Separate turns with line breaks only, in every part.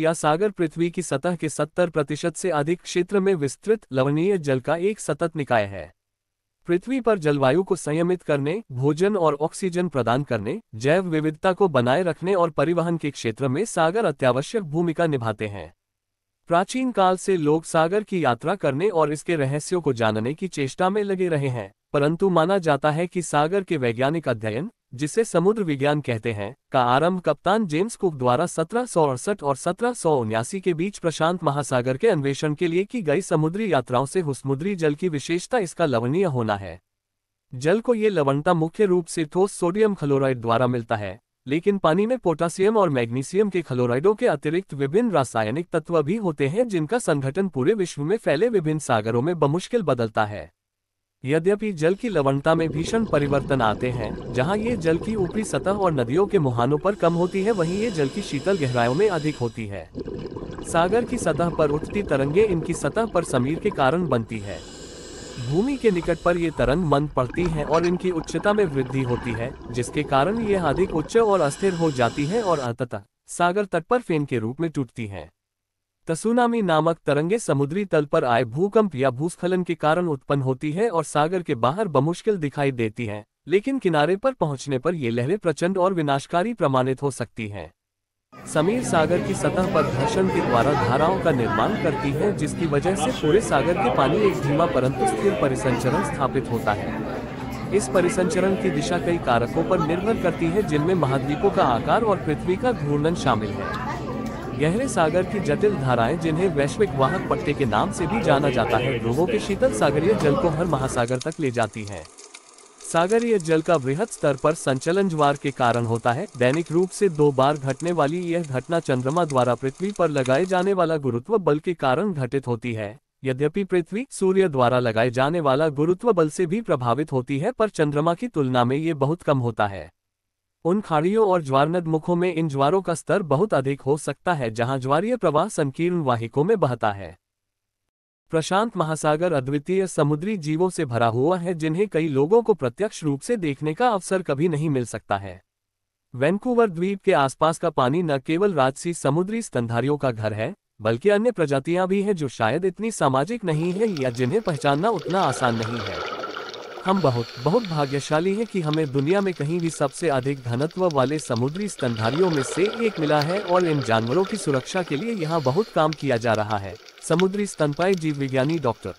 या सागर पृथ्वी की सतह के 70 प्रतिशत से अधिक क्षेत्र में विस्तृत लवणीय जल का एक सतत निकाय है पृथ्वी पर जलवायु को संयमित करने भोजन और ऑक्सीजन प्रदान करने जैव विविधता को बनाए रखने और परिवहन के क्षेत्र में सागर अत्यावश्यक भूमिका निभाते हैं प्राचीन काल से लोग सागर की यात्रा करने और इसके रहस्यों को जानने की चेष्टा में लगे रहे हैं परंतु माना जाता है कि सागर के वैज्ञानिक अध्ययन जिसे समुद्र विज्ञान कहते हैं का आरंभ कप्तान जेम्स कुक द्वारा सत्रह और सत्रह के बीच प्रशांत महासागर के अन्वेषण के लिए की गई समुद्री यात्राओं से हुसमुद्री जल की विशेषता इसका लवणीय होना है जल को ये लवणता मुख्य रूप से ठोस सोडियम क्लोराइड द्वारा मिलता है लेकिन पानी में पोटासियम और मैग्नीशियम के क्लोराइडों के अतिरिक्त विभिन्न रासायनिक तत्व भी होते हैं जिनका संगठन पूरे विश्व में फैले विभिन्न सागरों में बमुश्किल बदलता है यद्यपि जल की लवणता में भीषण परिवर्तन आते हैं जहां ये जल की ऊपरी सतह और नदियों के मुहानों पर कम होती है वहीं ये जल की शीतल गहराइयों में अधिक होती है सागर की सतह पर उठती तरंगे इनकी सतह पर समीर के कारण बनती है भूमि के निकट पर ये तरंग मंद पड़ती है और इनकी उच्चता में वृद्धि होती है जिसके कारण ये अधिक उच्च और अस्थिर हो जाती है और अंततः सागर तट पर फेन के रूप में टूटती है तसुनामी नामक तरंगे समुद्री तल पर आए भूकंप या भूस्खलन के कारण उत्पन्न होती है और सागर के बाहर बमुश्किल दिखाई देती हैं लेकिन किनारे पर पहुंचने पर ये लहरें प्रचंड और विनाशकारी प्रमाणित हो सकती हैं समीर सागर की सतह पर घर्षण के द्वारा धाराओं का निर्माण करती है जिसकी वजह से पूरे सागर के पानी एक धीमा परंतु स्थिर परिसंचरण स्थापित होता है इस परिसंचरण की दिशा कई कारकों पर निर्भर करती है जिनमें महाद्वीपों का आकार और पृथ्वी का घूर्णन शामिल है गहरे सागर की जटिल धाराएं जिन्हें वैश्विक वाहक पट्टे के नाम से भी जाना जाता है ध्रुवों के शीतल सागरीय जल को हर महासागर तक ले जाती है सागरीय जल का वृहद स्तर पर संचलन ज्वार के कारण होता है दैनिक रूप से दो बार घटने वाली यह घटना चंद्रमा द्वारा पृथ्वी पर लगाए जाने वाला गुरुत्व बल के कारण घटित होती है यद्यपि पृथ्वी सूर्य द्वारा लगाए जाने वाला गुरुत्व बल से भी प्रभावित होती है पर चंद्रमा की तुलना में ये बहुत कम होता है उन खाड़ियों और ज्वारनद मुखों में इन ज्वारों का स्तर बहुत अधिक हो सकता है जहां ज्वारीय प्रवाह संकीर्ण वाहिकों में बहता है प्रशांत महासागर अद्वितीय समुद्री जीवों से भरा हुआ है जिन्हें कई लोगों को प्रत्यक्ष रूप से देखने का अवसर कभी नहीं मिल सकता है वैंकूवर द्वीप के आसपास का पानी न केवल राजसी समुद्री स्तंधारियों का घर है बल्कि अन्य प्रजातियां भी हैं जो शायद इतनी सामाजिक नहीं है या जिन्हें पहचानना उतना आसान नहीं है हम बहुत बहुत भाग्यशाली हैं कि हमें दुनिया में कहीं भी सबसे अधिक घनत्व वाले समुद्री स्तनधारियों में से एक मिला है और इन जानवरों की सुरक्षा के लिए यहाँ बहुत काम किया जा रहा है समुद्री स्तनपाई जीव विज्ञानी डॉक्टर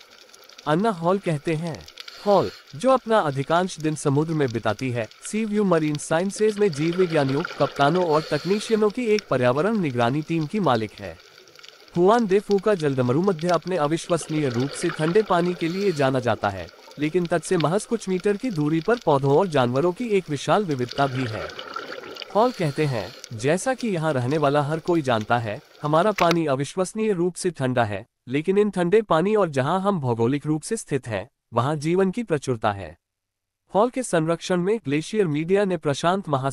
अन्ना हॉल कहते हैं हॉल जो अपना अधिकांश दिन समुद्र में बिताती है सी व्यू मरीन साइंसेज में जीव विज्ञानियों कप्तानों और तकनीशियनों की एक पर्यावरण निगरानी टीम की मालिक है हुआन देफू का जलदमरू मध्य अपने अविश्वसनीय रूप से ठंडे पानी के लिए जाना जाता है लेकिन तट से महज कुछ मीटर की दूरी पर पौधों और जानवरों की एक विशाल विविधता भी है हॉल कहते हैं जैसा कि यहाँ रहने वाला हर कोई जानता है हमारा पानी अविश्वसनीय रूप से ठंडा है लेकिन इन ठंडे पानी और जहाँ हम भौगोलिक रूप से स्थित हैं वहाँ जीवन की प्रचुरता है हॉल के संरक्षण में ग्लेशियर मीडिया ने प्रशांत महा